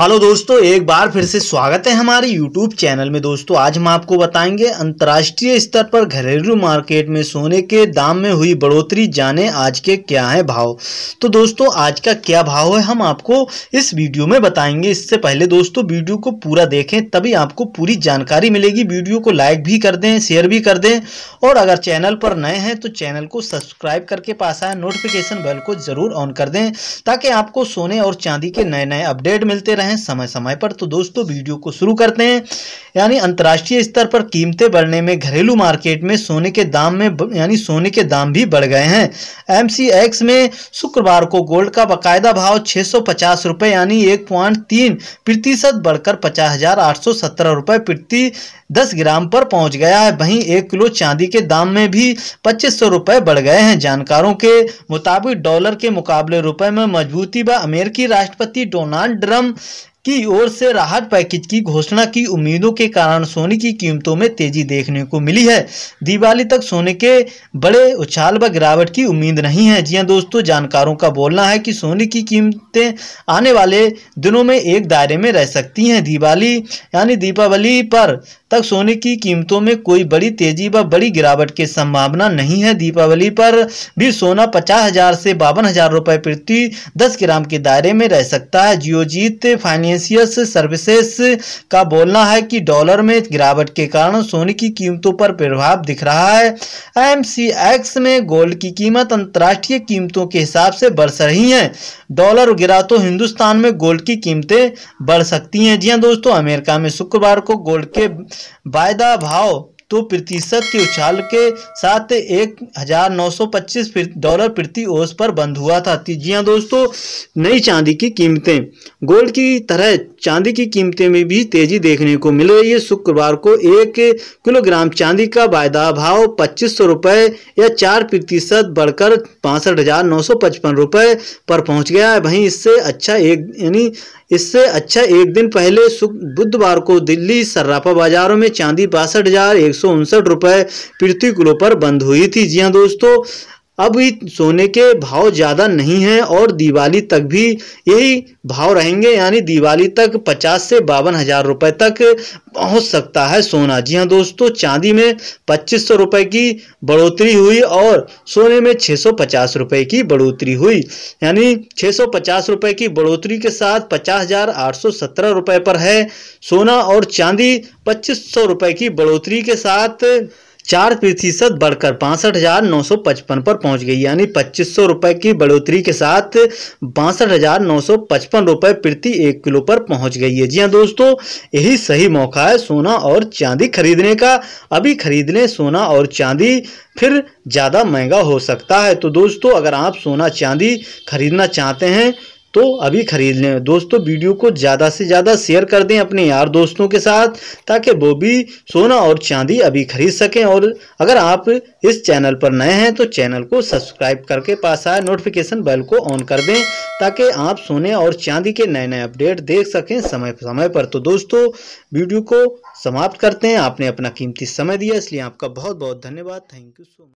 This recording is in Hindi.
हेलो दोस्तों एक बार फिर से स्वागत है हमारे यूट्यूब चैनल में दोस्तों आज हम आपको बताएंगे अंतर्राष्ट्रीय स्तर पर घरेलू मार्केट में सोने के दाम में हुई बढ़ोतरी जाने आज के क्या है भाव तो दोस्तों आज का क्या भाव है हम आपको इस वीडियो में बताएंगे इससे पहले दोस्तों वीडियो को पूरा देखें तभी आपको पूरी जानकारी मिलेगी वीडियो को लाइक भी कर दें शेयर भी कर दें और अगर चैनल पर नए हैं तो चैनल को सब्सक्राइब करके पास आए नोटिफिकेशन बेल को ज़रूर ऑन कर दें ताकि आपको सोने और चांदी के नए नए अपडेट मिलते रहें हैं समय समय पर तो दोस्तों वीडियो को शुरू करते हैं यानी अंतर्राष्ट्रीय स्तर पर कीमतें बढ़ने में घरेलू मार्केट में सोने के दाम में यानी सोने के दाम भी बढ़ गए हैं एम में शुक्रवार को गोल्ड का बाकायदा भाव छः सौ यानी एक प्रतिशत बढ़कर पचास हजार प्रति दस ग्राम पर पहुंच गया है वहीं एक किलो चांदी के दाम में भी पच्चीस सौ रुपये बढ़ गए हैं जानकारों के मुताबिक डॉलर के मुकाबले रुपए में मजबूती व अमेरिकी राष्ट्रपति डोनाल्ड ट्रम्प की ओर से राहत पैकेज की घोषणा की उम्मीदों के कारण सोने की कीमतों में तेजी देखने को मिली है दिवाली तक सोने के बड़े उछाल व गिरावट की उम्मीद नहीं है जी हाँ दोस्तों जानकारों का बोलना है कि सोने की कीमतें आने वाले दिनों में एक दायरे में रह सकती हैं दिवाली यानी दीपावली पर तक सोने की कीमतों में कोई बड़ी तेजी व बड़ी गिरावट की संभावना नहीं है दीपावली पर भी सोना पचास हजार से बावन हजार रुपये प्रति दस ग्राम के दायरे में रह सकता है जियोजीत फाइनेंशियल सर्विसेस का बोलना है कि डॉलर में गिरावट के कारण सोने की कीमतों पर प्रभाव दिख रहा है एम में गोल्ड की कीमत अंतर्राष्ट्रीय कीमतों के हिसाब से बढ़ रही है डॉलर गिरा तो हिंदुस्तान में गोल्ड की कीमतें बढ़ सकती हैं जी हाँ दोस्तों अमेरिका में शुक्रवार को गोल्ड के बाय द भाव तो प्रतिशत की उछाल के साथ एक हजार नौ सौ पच्चीस डॉलर प्रति ओस पर बंद हुआ था जी हाँ दोस्तों नई चांदी की कीमतें गोल्ड की तरह चांदी की कीमतें में भी तेजी देखने को मिल रही है शुक्रवार को एक किलोग्राम चांदी का वायदा भाव पच्चीस सौ रुपये या चार प्रतिशत बढ़कर पांसठ हजार नौ सौ पचपन रुपये पर पहुंच गया है वहीं इससे अच्छा एक यानी इससे अच्छा एक दिन पहले बुधवार को दिल्ली सर्राफा बाजारों में चांदी बासठ हजार एक एक रुपए प्रति किलो पर बंद हुई थी जी हाँ दोस्तों अब सोने के भाव ज़्यादा नहीं हैं और दिवाली तक भी यही भाव रहेंगे यानी दिवाली तक पचास से बावन हज़ार रुपये तक पहुंच सकता है सोना जी हाँ दोस्तों चांदी में पच्चीस सौ रुपये की बढ़ोतरी हुई और सोने में 650 सौ पचास रुपये की बढ़ोतरी हुई यानी 650 सौ पचास रुपये की बढ़ोतरी के साथ पचास हज़ार आठ सौ सत्रह पर है सोना और चांदी पच्चीस सौ की बढ़ोतरी के साथ चार प्रतिशत बढ़कर बासठ हजार नौ सौ पचपन पर पहुंच गई यानी पच्चीस सौ रुपये की बढ़ोतरी के साथ बासठ हजार नौ सौ पचपन रुपये प्रति एक किलो पर पहुंच गई है जी हाँ दोस्तों यही सही मौका है सोना और चांदी खरीदने का अभी खरीद लें सोना और चांदी फिर ज़्यादा महंगा हो सकता है तो दोस्तों अगर आप सोना चांदी खरीदना चाहते हैं तो अभी खरीद लें दोस्तों वीडियो को ज़्यादा से ज़्यादा शेयर कर दें अपने यार दोस्तों के साथ ताकि वो भी सोना और चांदी अभी खरीद सकें और अगर आप इस चैनल पर नए हैं तो चैनल को सब्सक्राइब करके पास आए नोटिफिकेशन बेल को ऑन कर दें ताकि आप सोने और चांदी के नए नए अपडेट देख सकें समय समय पर तो दोस्तों वीडियो को समाप्त करते हैं आपने अपना कीमती समय दिया इसलिए आपका बहुत बहुत धन्यवाद थैंक यू सो मच